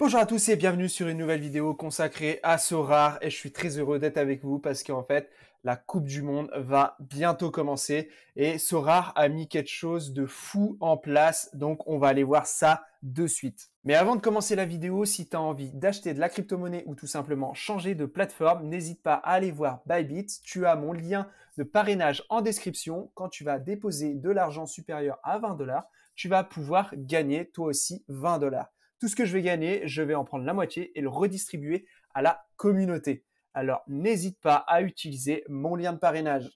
Bonjour à tous et bienvenue sur une nouvelle vidéo consacrée à SORAR et je suis très heureux d'être avec vous parce qu'en fait la Coupe du Monde va bientôt commencer et Sorar a mis quelque chose de fou en place donc on va aller voir ça de suite. Mais avant de commencer la vidéo, si tu as envie d'acheter de la crypto-monnaie ou tout simplement changer de plateforme, n'hésite pas à aller voir Bybit. Tu as mon lien de parrainage en description. Quand tu vas déposer de l'argent supérieur à 20 dollars, tu vas pouvoir gagner toi aussi 20 dollars tout ce que je vais gagner, je vais en prendre la moitié et le redistribuer à la communauté. Alors n'hésite pas à utiliser mon lien de parrainage.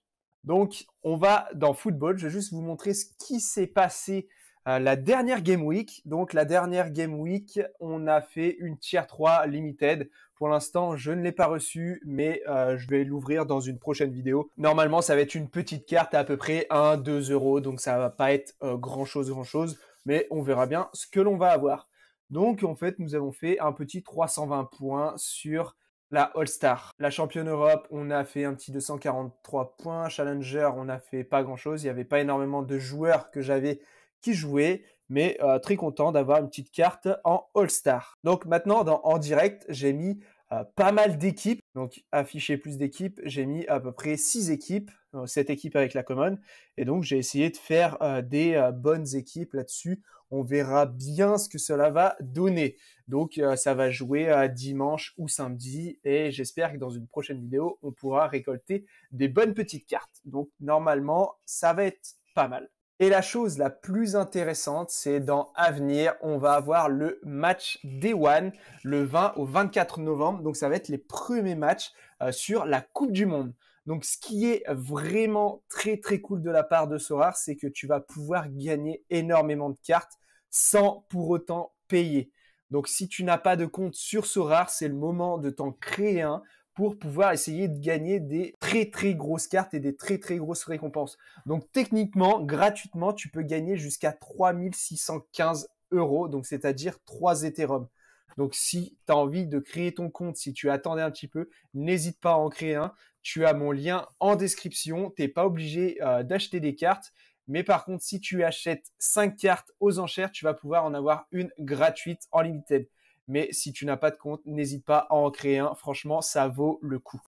Donc on va dans football, je vais juste vous montrer ce qui s'est passé euh, la dernière Game Week. Donc la dernière Game Week, on a fait une tier 3 limited. Pour l'instant, je ne l'ai pas reçu, mais euh, je vais l'ouvrir dans une prochaine vidéo. Normalement, ça va être une petite carte à, peu près 1-2 euros, donc ça va pas être euh, grand chose, grand chose, mais on verra bien ce que l'on va avoir. Donc, en fait, nous avons fait un petit 320 points sur la All-Star. La championne Europe, on a fait un petit 243 points. Challenger, on n'a fait pas grand-chose. Il n'y avait pas énormément de joueurs que j'avais qui jouaient, mais euh, très content d'avoir une petite carte en All-Star. Donc maintenant, en direct, j'ai mis euh, pas mal d'équipes. Donc afficher plus d'équipes, j'ai mis à peu près 6 équipes, 7 euh, équipes avec la common. Et donc j'ai essayé de faire des bonnes équipes là-dessus on verra bien ce que cela va donner. Donc euh, ça va jouer à euh, dimanche ou samedi et j'espère que dans une prochaine vidéo, on pourra récolter des bonnes petites cartes. Donc normalement, ça va être pas mal. Et la chose la plus intéressante, c'est dans Avenir, on va avoir le match Day One le 20 au 24 novembre. Donc ça va être les premiers matchs euh, sur la Coupe du Monde. Donc ce qui est vraiment très très cool de la part de Sorar, c'est que tu vas pouvoir gagner énormément de cartes sans pour autant payer. Donc si tu n'as pas de compte sur Sorare, c'est le moment de t'en créer un pour pouvoir essayer de gagner des très très grosses cartes et des très très grosses récompenses. Donc techniquement, gratuitement, tu peux gagner jusqu'à 3615 euros, donc c'est-à-dire 3 Ethereum. Donc si tu as envie de créer ton compte, si tu attendais un petit peu, n'hésite pas à en créer un. Tu as mon lien en description, tu n'es pas obligé euh, d'acheter des cartes mais par contre, si tu achètes 5 cartes aux enchères, tu vas pouvoir en avoir une gratuite en limited. Mais si tu n'as pas de compte, n'hésite pas à en créer un. Franchement, ça vaut le coup.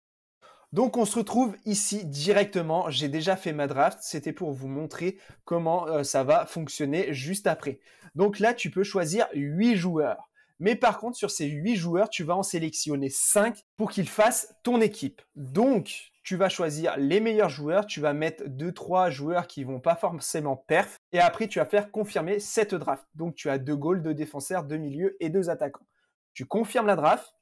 Donc on se retrouve ici directement. J'ai déjà fait ma draft. C'était pour vous montrer comment euh, ça va fonctionner juste après. Donc là, tu peux choisir 8 joueurs. Mais par contre, sur ces 8 joueurs, tu vas en sélectionner 5 pour qu'ils fassent ton équipe. Donc, tu vas choisir les meilleurs joueurs, tu vas mettre 2-3 joueurs qui vont pas forcément perf, et après tu vas faire confirmer cette draft. Donc tu as deux goals, 2 défenseurs, 2 milieux et deux attaquants. Tu confirmes la draft,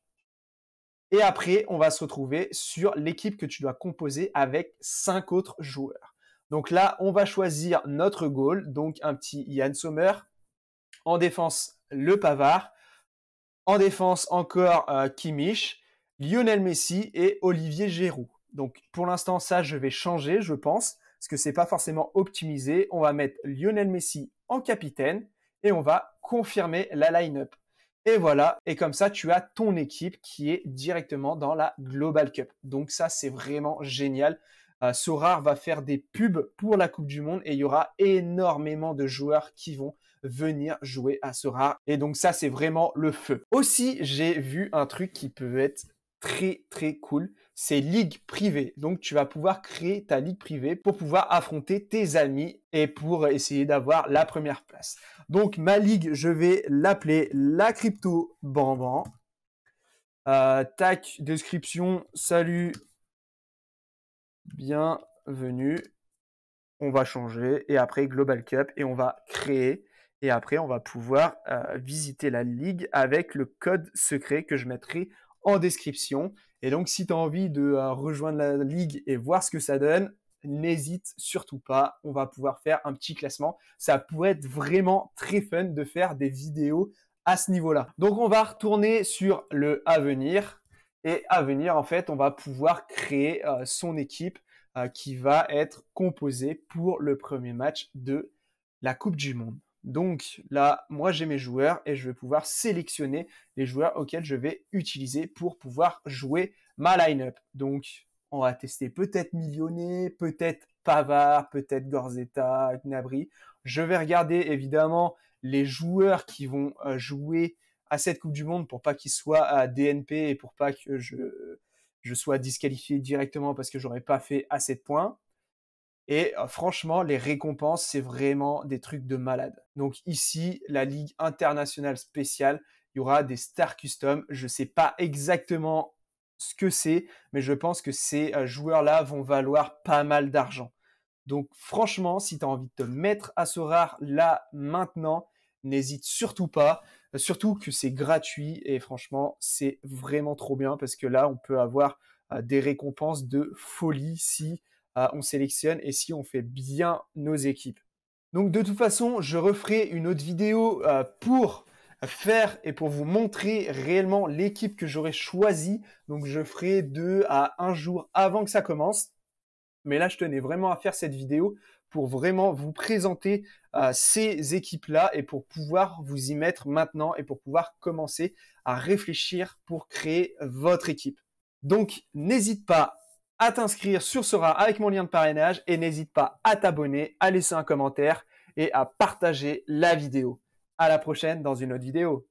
et après on va se retrouver sur l'équipe que tu dois composer avec 5 autres joueurs. Donc là, on va choisir notre goal, donc un petit Yann Sommer, en défense le Pavard, en défense, encore euh, Kimish, Lionel Messi et Olivier Giroud. Donc pour l'instant, ça, je vais changer, je pense, parce que c'est pas forcément optimisé. On va mettre Lionel Messi en capitaine et on va confirmer la line-up. Et voilà, et comme ça, tu as ton équipe qui est directement dans la Global Cup. Donc ça, c'est vraiment génial. Euh, va faire des pubs pour la Coupe du Monde et il y aura énormément de joueurs qui vont venir jouer à ce rare. Et donc ça, c'est vraiment le feu. Aussi, j'ai vu un truc qui peut être très très cool. C'est ligue privée. Donc tu vas pouvoir créer ta ligue privée pour pouvoir affronter tes amis et pour essayer d'avoir la première place. Donc ma ligue, je vais l'appeler la crypto Bamban. Euh, tac, description, salut, bienvenue. On va changer et après Global Cup et on va créer et après, on va pouvoir euh, visiter la ligue avec le code secret que je mettrai en description. Et donc, si tu as envie de euh, rejoindre la ligue et voir ce que ça donne, n'hésite surtout pas. On va pouvoir faire un petit classement. Ça pourrait être vraiment très fun de faire des vidéos à ce niveau-là. Donc, on va retourner sur le avenir. Et à venir, en fait, on va pouvoir créer euh, son équipe qui va être composée pour le premier match de la Coupe du Monde. Donc là, moi j'ai mes joueurs et je vais pouvoir sélectionner les joueurs auxquels je vais utiliser pour pouvoir jouer ma line-up. Donc on va tester peut-être Millionnet, peut-être Pavard, peut-être Gorzetta, Gnabry. Je vais regarder évidemment les joueurs qui vont euh, jouer à cette Coupe du Monde pour pas qu'ils soient à DNP et pour pas que je, je sois disqualifié directement parce que j'aurais pas fait assez de points. Et franchement, les récompenses, c'est vraiment des trucs de malade. Donc ici, la Ligue internationale spéciale, il y aura des Star custom. Je ne sais pas exactement ce que c'est, mais je pense que ces joueurs-là vont valoir pas mal d'argent. Donc franchement, si tu as envie de te mettre à ce rare là maintenant, n'hésite surtout pas. surtout que c'est gratuit et franchement, c'est vraiment trop bien parce que là, on peut avoir des récompenses de folie si on sélectionne et si on fait bien nos équipes. Donc de toute façon, je referai une autre vidéo euh, pour faire et pour vous montrer réellement l'équipe que j'aurais choisie. Donc je ferai deux à un jour avant que ça commence. Mais là, je tenais vraiment à faire cette vidéo pour vraiment vous présenter euh, ces équipes-là et pour pouvoir vous y mettre maintenant et pour pouvoir commencer à réfléchir pour créer votre équipe. Donc n'hésite pas à t'inscrire sur Sora avec mon lien de parrainage et n'hésite pas à t'abonner, à laisser un commentaire et à partager la vidéo. À la prochaine dans une autre vidéo.